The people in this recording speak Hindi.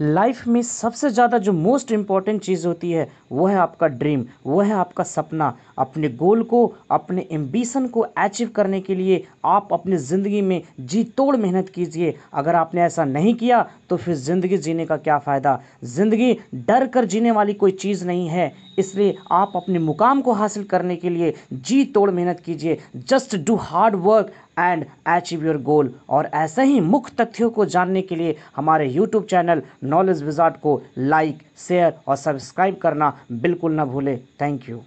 लाइफ में सबसे ज़्यादा जो मोस्ट इम्पॉर्टेंट चीज़ होती है वो है आपका ड्रीम वो है आपका सपना अपने गोल को अपने एम्बिशन को अचीव करने के लिए आप अपनी ज़िंदगी में जी तोड़ मेहनत कीजिए अगर आपने ऐसा नहीं किया तो फिर ज़िंदगी जीने का क्या फ़ायदा ज़िंदगी डर कर जीने वाली कोई चीज़ नहीं है इसलिए आप अपने मुकाम को हासिल करने के लिए जी तोड़ मेहनत कीजिए just do hard work and achieve your goal और ऐसे ही मुख्य तथ्यों को जानने के लिए हमारे यूट्यूब चैनल नॉलेज विजार्ट को लाइक शेयर और सब्सक्राइब करना बिल्कुल ना भूलें थैंक यू